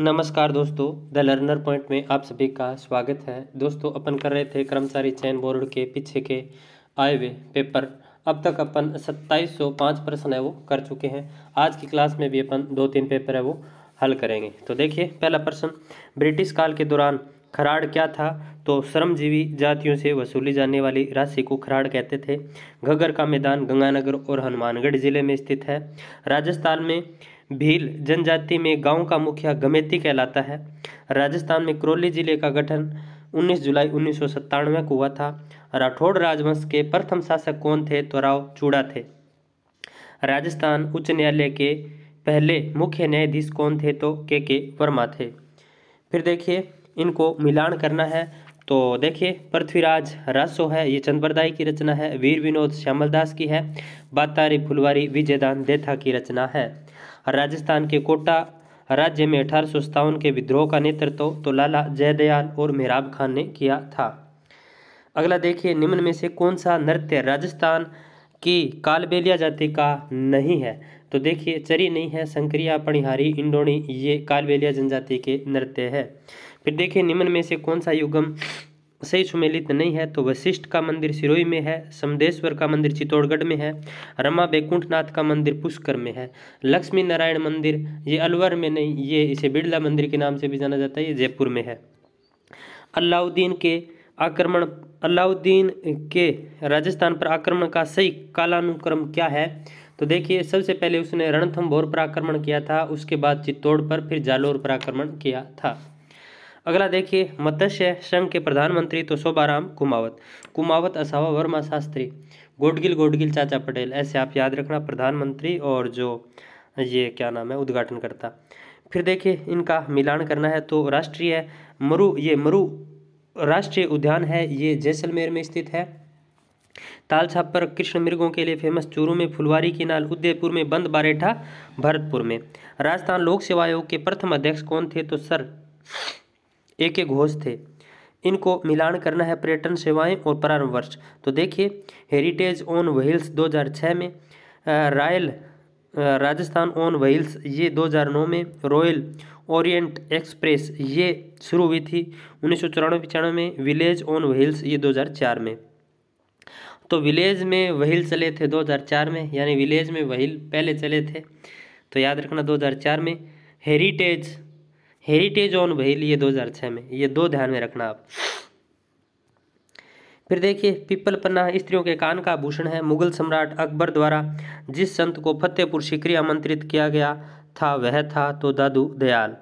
नमस्कार दोस्तों the learner point में आप सभी का स्वागत है दोस्तों अपन कर रहे थे कर्मचारी चयन बोर्ड के पीछे के आए हुए पेपर अब तक अपन पाँच प्रश्न है वो कर चुके हैं आज की क्लास में भी अपन दो तीन पेपर है वो हल करेंगे तो देखिए पहला प्रश्न ब्रिटिश काल के दौरान खराड़ क्या था तो श्रमजीवी जातियों से वसूली जाने वाली राशि को खराड़ कहते थे घगर का मैदान गंगानगर और हनुमानगढ़ जिले में स्थित है राजस्थान में भील जनजाति में गांव का मुखिया गमेती कहलाता है राजस्थान में करौली जिले का गठन 19 जुलाई उन्नीस को हुआ था राठौड़ राजवंश के प्रथम शासक कौन थे तो राव चूड़ा थे राजस्थान उच्च न्यायालय के पहले मुख्य न्यायाधीश कौन थे तो के के वर्मा थे फिर देखिए इनको मिलान करना है तो देखिए पृथ्वीराज रासो है ये चंद्रदाई की रचना है वीर विनोद श्यामलदास की है बातारी फुलवारी विजयदान देथा की रचना है राजस्थान के कोटा राज्य में अठारह के विद्रोह का नेतृत्व तो लाला जयदयाल और मेहराब खान ने किया था अगला देखिए निम्न में से कौन सा नृत्य राजस्थान की कालबेलिया जाति का नहीं है तो देखिए चरी नहीं है संक्रिया पणिहारी इंडोनी ये कालबेलिया जनजाति के नृत्य है फिर देखिए निम्न में से कौन सा युगम सही सुमेलित नहीं है तो वशिष्ठ का मंदिर सिरोही में है समदेश्वर का मंदिर चित्तौड़गढ़ में है रमा बैकुंठनाथ का मंदिर पुष्कर में है लक्ष्मी नारायण मंदिर ये अलवर में नहीं ये इसे बिरला मंदिर के नाम से भी जाना जाता है ये जयपुर में है अलाउद्दीन के आक्रमण अलाउद्दीन के राजस्थान पर आक्रमण का सही कालानुक्रम क्या है तो देखिए सबसे पहले उसने रणथम्भौर पर आक्रमण किया था उसके बाद चित्तौड़ पर फिर जालोर पर आक्रमण किया था अगला देखिए मत्स्य संघ के प्रधानमंत्री तो शोभाराम कुमावत कुमावत असावा वर्मा शास्त्री गोडगिल गोडगिल चाचा पटेल ऐसे आप याद रखना प्रधानमंत्री और जो ये क्या नाम है उद्घाटन करता फिर देखिए इनका मिलान करना है तो राष्ट्रीय मरु ये मरु राष्ट्रीय उद्यान है ये जैसलमेर में स्थित है ताल छाप पर कृष्ण मृगों के लिए फेमस चूरू में फुलवारी की नाल उदयपुर में बंद बारेठा भरतपुर में राजस्थान लोक सेवा आयोग के प्रथम अध्यक्ष कौन थे तो सर ए के घोष थे इनको मिलान करना है पर्यटन सेवाएं और प्रारंभ वर्ष तो देखिए हेरिटेज ऑन व्हील्स 2006 में रॉयल राजस्थान ऑन व्हील्स ये 2009 में रॉयल ओरिएंट एक्सप्रेस ये शुरू हुई थी उन्नीस सौ चौरानवे में विलेज ऑन व्हील्स ये 2004 में तो विलेज में वहील चले थे 2004 में यानी विलेज में वहील पहले चले थे तो याद रखना 2004 में हेरिटेज हेरिटेज ऑन व्हील ये 2006 में ये दो ध्यान में रखना आप फिर देखिए पीपल पन्ना स्त्रियों के कान का भूषण है मुगल सम्राट अकबर द्वारा जिस संत को फतेहपुर सीकरी आमंत्रित किया गया था वह था तो दादू दयाल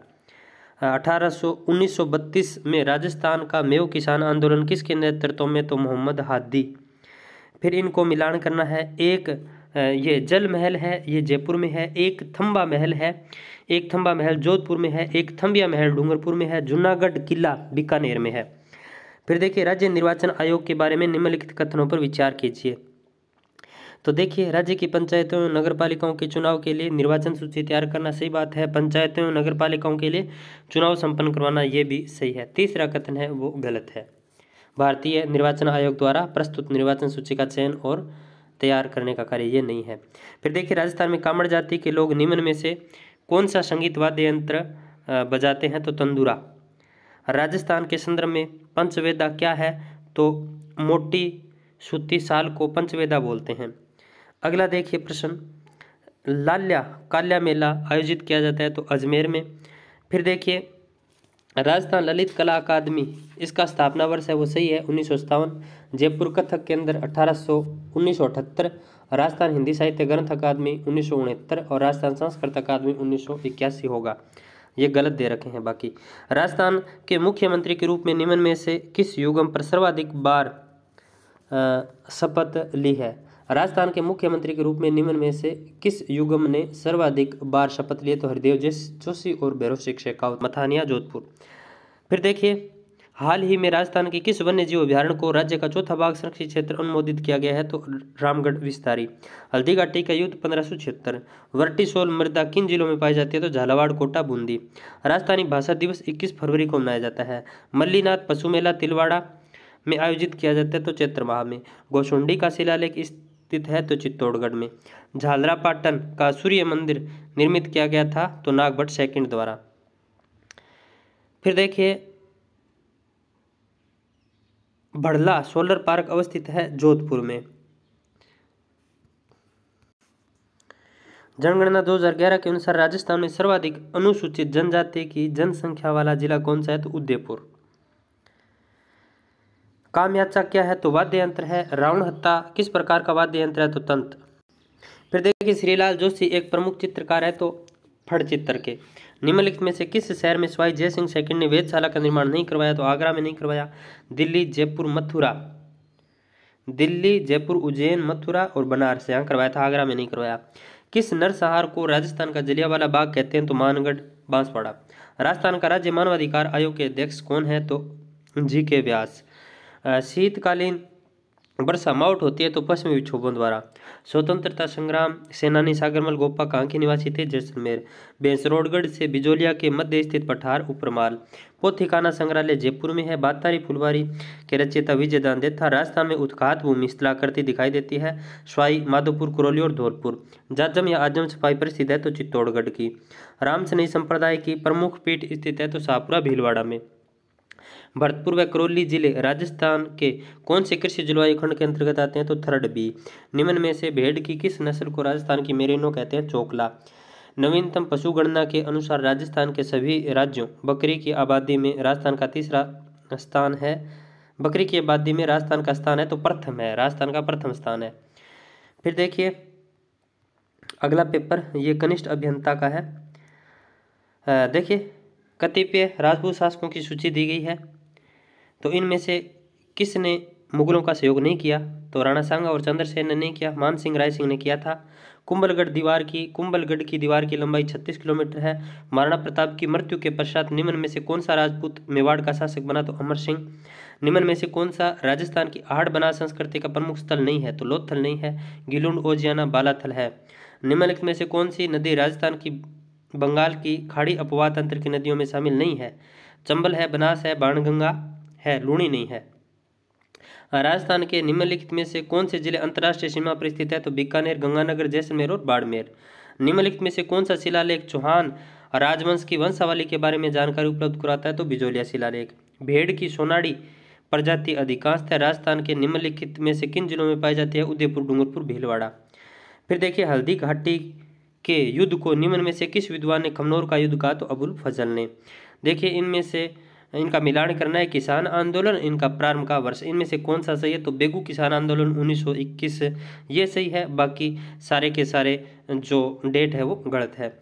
अठारह सौ में राजस्थान का मेव किसान आंदोलन किसके नेतृत्व में तो मोहम्मद हादी फिर इनको मिलान करना है एक ये जल महल है ये जयपुर में है एक थम्बा महल है एक थम्बा महल जोधपुर में है एक थम्बिया महल डूंगरपुर में है जूनागढ़ किला बीकानेर में है फिर देखिए राज्य निर्वाचन आयोग के बारे में निम्नलिखित कथनों पर विचार कीजिए तो देखिए राज्य की पंचायतों एवं नगर पालिकाओं के चुनाव के लिए निर्वाचन सूची तैयार करना सही बात है पंचायतों एवं नगर पालिकाओं के लिए चुनाव संपन्न करवाना ये भी सही है तीसरा कथन है वो गलत है भारतीय निर्वाचन आयोग द्वारा प्रस्तुत निर्वाचन सूची का चयन और तैयार करने का कार्य ये नहीं है फिर देखिए राजस्थान में कामड़ जाति के लोग निम्न में से कौन सा संगीत वाद्य यंत्र बजाते हैं तो तंदूरा राजस्थान के संदर्भ में पंचवेदा क्या है तो मोटी सूती साल को पंचवेदा बोलते हैं अगला देखिए प्रश्न लाल्या काल्या मेला आयोजित किया जाता है तो अजमेर में फिर देखिए राजस्थान ललित कला अकादमी इसका स्थापना वर्ष है वो सही है उन्नीस जयपुर कथक के अंदर अठारह सौ राजस्थान हिंदी साहित्य ग्रंथ अकादमी उन्नीस और राजस्थान संस्कृत अकादमी उन्नीस होगा ये गलत दे रखे हैं बाकी राजस्थान के मुख्यमंत्री के रूप में निम्न में से किस युगम पर सर्वाधिक बार शपथ ली है राजस्थान के मुख्यमंत्री के रूप में निम्न में से किस युगम ने सर्वाधिक बार शपथ लिए तो हरिदेव जोशी और भैरव सिंह मथानिया जोधपुर फिर देखिए हाल ही में राजस्थान के किस वन्य जीव अभ्यारण्य को राज्य का चौथा भाग संरक्षित क्षेत्र अनुमोदित किया गया है तो रामगढ़ विस्तारी हल्दी घाटी का युद्ध पंद्रह सौ छिहत्तर वर्टिसोल मृदा किन जिलों में पाई जाती है तो झालावाड़ कोटा बूंदी राजस्थानी भाषा दिवस इक्कीस फरवरी को मनाया जाता है मल्लीनाथ पशु मेला तिलवाड़ा में आयोजित किया जाता है तो चैत्र माह में गोसुंडी का शिलालेख इस स्थित है तो चित्तौड़गढ़ में झालरापाटन का सूर्य मंदिर निर्मित किया गया था तो नागभट्ट सेकंड द्वारा फिर देखिए भड़ला सोलर पार्क अवस्थित है जोधपुर में जनगणना 2011 के अनुसार राजस्थान में सर्वाधिक अनुसूचित जनजाति की जनसंख्या वाला जिला कौन सा है तो उदयपुर कामयाचा क्या है तो वाद्य यंत्र है रावण हत्ता किस प्रकार का वाद्य यंत्र है तो तंत्र फिर देखिए श्रीलाल जोशी एक प्रमुख चित्रकार है तो फड़ चित्र के निम्नलिखित में से किस शहर में स्वाई जय सिंह सेकंड ने वेदशाला का निर्माण नहीं करवाया तो आगरा में नहीं करवाया दिल्ली जयपुर मथुरा दिल्ली जयपुर उज्जैन मथुरा और बनारस यहाँ करवाया था आगरा में नहीं करवाया किस नरसहार को राजस्थान का जलियावाला बाग कहते हैं तो मानगढ़ बांसवाड़ा राजस्थान का राज्य मानवाधिकार आयोग के अध्यक्ष कौन है तो जी के व्यास शीतकालीन वर्षा माउट होती है तो पश्चिमी विक्षोभों द्वारा स्वतंत्रता संग्राम सेनानी सागरमल गोपा कहाँ के निवासी थे जैसलमेर बेंसरोडगढ़ से बिजोलिया के मध्य स्थित पठार उपरमाल पोथिकाना संग्रहालय जयपुर में है बातारी फुलवारी के रचयिता विजय दान देता राजस्थान में उत्खात भूमि करती दिखाई देती है स्वाई माधोपुर करौली और धौलपुर जाजम या आजम छपाई प्रसिद्ध है तो चित्तौड़गढ़ की रामसनई संप्रदाय की प्रमुख पीठ स्थित है तो शाहपुरा भीलवाड़ा में भरतपुर व करौली जिले राजस्थान के कौन से कृषि जलवायु खंड के अंतर्गत आते हैं तो थर्ड बी निम्न में से भेड़ की किस नस्ल को राजस्थान की मेरेनो कहते हैं चोकला नवीनतम पशु गणना के अनुसार राजस्थान के सभी राज्यों बकरी की आबादी में राजस्थान का तीसरा स्थान है बकरी की आबादी में राजस्थान का स्थान है तो प्रथम है राजस्थान का प्रथम स्थान है फिर देखिए अगला पेपर ये कनिष्ठ अभियंता का है देखिए कतिपय राजपूत शासकों की सूची दी गई है तो इनमें से किसने मुगलों का सहयोग नहीं किया तो राणा सांगा और चंद्रसेन ने नहीं किया मान सिंह राय सिंह ने किया था कुंभलगढ़ दीवार की कुंभलगढ़ की दीवार की लंबाई 36 किलोमीटर है महाराणा प्रताप की मृत्यु के पश्चात निम्न में से कौन सा राजपूत मेवाड़ का शासक बना तो अमर सिंह निम्न में से कौन सा राजस्थान की आहड़ बना संस्कृति का प्रमुख स्थल नहीं है तो लोथल नहीं है गिलुंड ओजियाना बालाथल है निम्नलिखित में से कौन सी नदी राजस्थान की बंगाल की खाड़ी अपवाद तंत्र की नदियों में शामिल नहीं है चंबल है बनास है बाणगंगा है लूणी नहीं है राजस्थान के निम्नलिखित में से कौन से जिले अंतर्राष्ट्रीय सीमा पर स्थित है तो बीकानेर गंगानगर जैसलमेर और बाड़मेर निम्नलिखित में से कौन सा शिलालेख चौहान राजवंश की वंशावली के बारे में जानकारी उपलब्ध कराता है तो बिजोलिया शिलालेख भेड़ की सोनाड़ी प्रजाति अधिकांश है राजस्थान के निम्नलिखित में से किन जिलों में पाई जाती है उदयपुर डूंगरपुर भीलवाड़ा फिर देखिए हल्दी घाटी के युद्ध को निम्न में से किस विद्वान ने खमनौर का युद्ध कहा तो अबुल फजल ने देखिए इनमें से इनका मिलान करना है किसान आंदोलन इनका प्रारंभ का वर्ष इनमें से कौन सा सही है तो बेगू किसान आंदोलन 1921 ये सही है बाकी सारे के सारे जो डेट है वो गलत है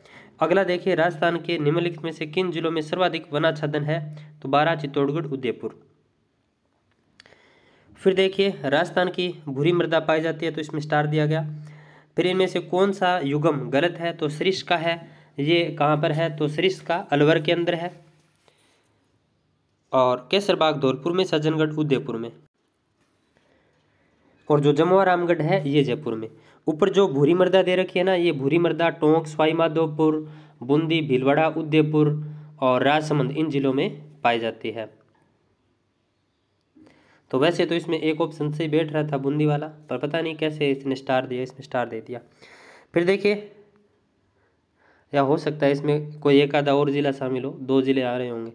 अगला देखिए राजस्थान के निम्नलिखित में से किन जिलों में सर्वाधिक वनाच्छादन है तो बारह चित्तौड़गढ़ उदयपुर फिर देखिए राजस्थान की भूरी मृदा पाई जाती है तो इसमें स्टार दिया गया फिर इनमें से कौन सा युगम गलत है तो श्रीष का है ये कहाँ पर है तो श्रीष का अलवर के अंदर है और केसरबाग धौलपुर में सज्जनगढ़ उदयपुर में और जो जमुआ रामगढ़ है ये जयपुर में ऊपर जो भूरी मर्दा दे रखी है ना ये भूरी मर्दा टोंक स्वाईमाधोपुर बूंदी भीलवाड़ा उदयपुर और राजसमंद इन जिलों में पाई जाती है तो वैसे तो इसमें एक ऑप्शन से ही बैठ रहा था बूंदी वाला पर पता नहीं कैसे इसने स्टार दिया इसने स्टार दे दिया फिर देखिए या हो सकता है इसमें कोई एक आधा और ज़िला शामिल हो दो ज़िले आ रहे होंगे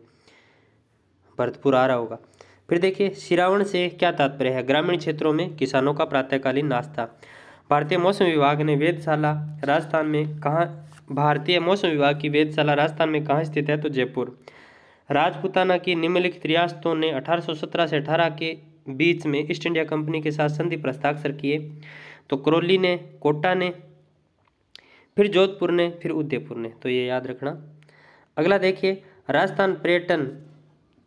भरतपुर आ रहा होगा फिर देखिए सिरावण से क्या तात्पर्य है ग्रामीण क्षेत्रों में किसानों का प्रातःकालीन नाश्ता भारतीय मौसम विभाग ने वेदशाला राजस्थान में कहाँ भारतीय मौसम विभाग की वेदशाला राजस्थान में कहाँ स्थित है तो जयपुर राजपुताना की निम्नलिखित रियासतों ने 1817 से 18 के बीच में ईस्ट इंडिया कंपनी के साथ संधि प्रस्ताक्षर किए तो करौली ने कोटा ने फिर जोधपुर ने फिर उदयपुर ने तो ये याद रखना अगला देखिए राजस्थान पर्यटन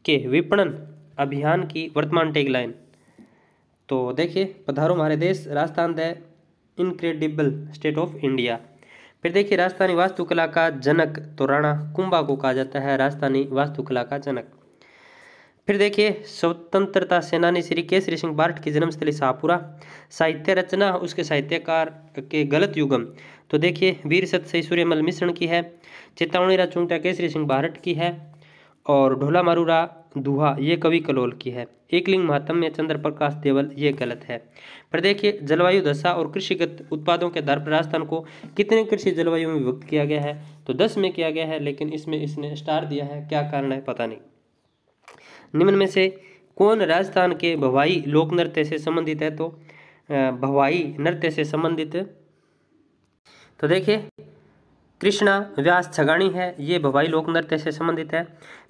के विपणन अभियान की वर्तमान टैगलाइन तो देखिए पधारो हमारे देश Rajasthan the incredible state of India फिर देखिए राजस्थानी वास्तुकला का जनक तो राणा कुंभा को कहा जाता है राजस्थानी वास्तुकला का जनक फिर देखिए स्वतंत्रता सेनानी श्री केसरी सिंह बार्ट की जन्मस्थली शाहपुरा साहित्य रचना उसके साहित्यकार के गलत युगम तो देखिए वीर सत्य सूर्यमल मिश्रण की है चेतावनी राजचूंटा केसरी सिंह भारत की है और ढोला मारूरा दुहा ये कवि कलोल की है एकलिंग महात्म या चंद्र प्रकाश देवल ये गलत है पर देखिए जलवायु दशा और कृषिगत उत्पादों के आधार पर राजस्थान को कितने कृषि जलवायु में विभक्त किया गया है तो दस में किया गया है लेकिन इसमें इसने स्टार दिया है क्या कारण है पता नहीं निम्न में से कौन राजस्थान के भवाई लोक नृत्य से संबंधित है तो भवाई नृत्य से संबंधित तो देखिए कृष्णा व्यास छगाणी है ये भवाई लोक नृत्य से संबंधित है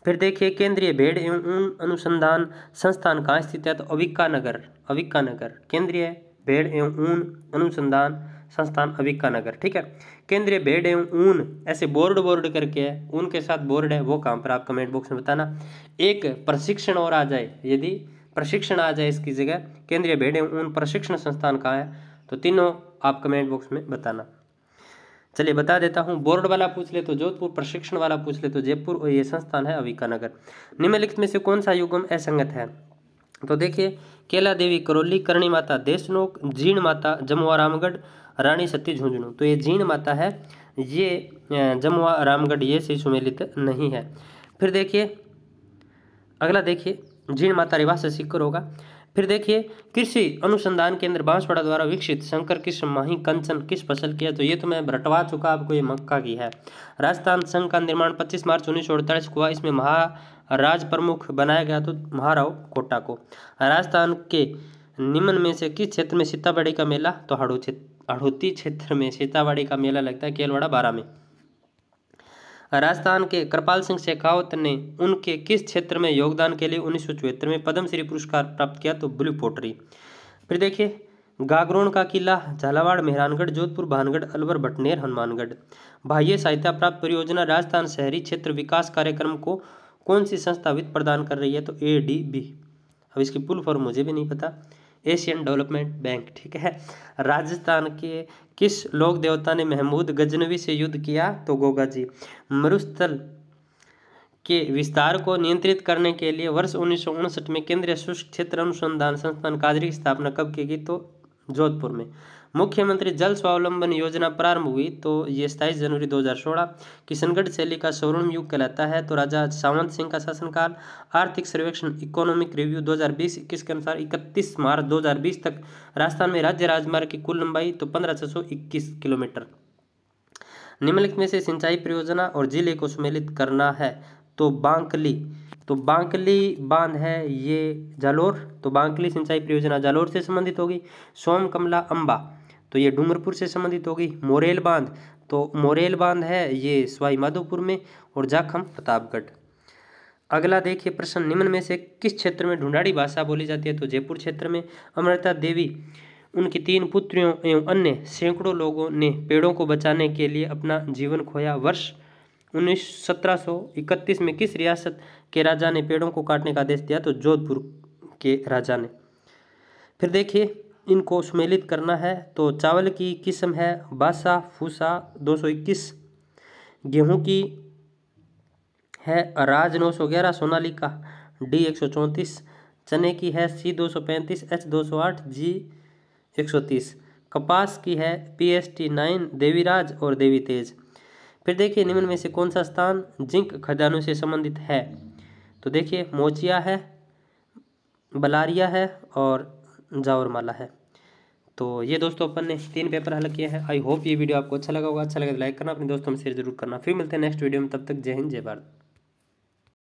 फिर देखिए केंद्रीय भेड़ एवं ऊन अनुसंधान संस्थान कहाँ स्थित है तो अविका नगर अविका नगर केंद्रीय भेड़ एवं ऊन अनुसंधान संस्थान अविका नगर ठीक है केंद्रीय भेड़ एवं ऊन ऐसे बोर्ड बोर्ड करके है ऊन के साथ बोर्ड है वो कहाँ पर आप कमेंट बॉक्स में बताना एक प्रशिक्षण और आ जाए यदि प्रशिक्षण आ जाए इसकी जगह केंद्रीय भेड़ एवं ऊन प्रशिक्षण संस्थान कहाँ है तो तीनों आप कमेंट बॉक्स में बताना चलिए बता देता हूँ बोर्ड वाला पूछ ले तो जोधपुर प्रशिक्षण वाला पूछ ले तो जयपुर और ये संस्थान है अविका नगर निम्नलिखित में से कौन सा युगम असंगत है तो देखिए केला देवी करौली करणी माता देशनोक जीण माता जमुआ रामगढ़ रानी सती झुंझुनू तो ये जीण माता है ये जमुआ रामगढ़ ये से सुमेलित नहीं है फिर देखिए अगला देखिए जीण माता रिवास से सिक्कर होगा फिर देखिए कृषि अनुसंधान केंद्र बांसवाड़ा द्वारा विकसित शंकर किस्म माही कंचन किस फसल की है तो ये तो मैं रटवा चुका आपको ये मक्का की है राजस्थान संघ का निर्माण 25 मार्च उन्नीस को हुआ इसमें महाराज प्रमुख बनाया गया तो महाराव कोटा को राजस्थान के निम्न में से किस क्षेत्र में सीताबाड़ी का मेला तो हड़ोती क्षेत्र में सीताबाड़ी का मेला लगता है केलवाड़ा बारह में राजस्थान के कृपाल सिंह शेखावत ने उनके किस क्षेत्र में योगदान के लिए उन्नीस में पद्मश्री पुरस्कार प्राप्त किया तो ब्लू पोटरी फिर देखिए गागरोन का किला झालावाड़ मेहरानगढ़ जोधपुर भानगढ़ अलवर बटनेर हनुमानगढ़ बाह्य सहायता प्राप्त परियोजना राजस्थान शहरी क्षेत्र विकास कार्यक्रम को कौन सी संस्था वित्त प्रदान कर रही है तो ए डी बी अब इसकी पुल फॉर्म मुझे भी नहीं पता एशियन डेवलपमेंट बैंक ठीक है राजस्थान के किस लोक देवता ने महमूद गजनवी से युद्ध किया तो गोगा जी मरुस्थल के विस्तार को नियंत्रित करने के लिए वर्ष उन्नीस में केंद्रीय शुष्क क्षेत्र अनुसंधान संस्थान कादरी की स्थापना कब की गई तो जोधपुर में हाँ। मुख्यमंत्री जल स्वावलंबन योजना प्रारंभ हुई तो ये सताईस जनवरी 2016 किशनगढ़ शैली का स्वर्ण युग कहलाता है तो राजा सावंत सिंह का शासनकाल आर्थिक सर्वेक्षण इकोनॉमिक रिव्यू 2020-21 के अनुसार 31 मार्च 2020 तक राजस्थान में राज्य राजमार्ग की कुल लंबाई तो पंद्रह किलोमीटर निम्नलिखित में से सिंचाई परियोजना और जिले को सम्मिलित करना है तो बांकली तो बांकली बांध है ये जालोर तो बांकली सिंचाई परियोजना जालोर से संबंधित होगी सोम कमला अम्बा तो ये डूंगरपुर से संबंधित होगी मोरेल बांध तो मोरेल बांध है ये सवाई माधोपुर में और जाखम प्रतापगढ़ अगला देखिए प्रश्न निम्न में से किस क्षेत्र में ढूंढाड़ी भाषा बोली जाती है तो जयपुर क्षेत्र में अमृता देवी उनकी तीन पुत्रियों एवं अन्य सैकड़ों लोगों ने पेड़ों को बचाने के लिए अपना जीवन खोया वर्ष उन्नीस सत्रह में किस रियासत के राजा ने पेड़ों को काटने का आदेश दिया तो जोधपुर के राजा ने फिर देखिए इनको सम्मिलित करना है तो चावल की किस्म है बासा फूसा 221 गेहूं की है राज 911 सोनाली का डी एक चने की है सी 235 एच 208 जी 130 कपास की है पी एस टी नाइन देवीराज और देवी तेज फिर देखिए निम्न में से कौन सा स्थान जिंक खदानों से संबंधित है तो देखिए मोचिया है बलारिया है और जावरमाला है तो ये दोस्तों अपन ने तीन पेपर हल किया है आई होप ये वीडियो आपको अच्छा लगा होगा अच्छा लगा तो लाइक करना अपने दोस्तों में शेयर जरूर करना फिर मिलते हैं नेक्स्ट वीडियो में तब तक जय हिंद जय भारत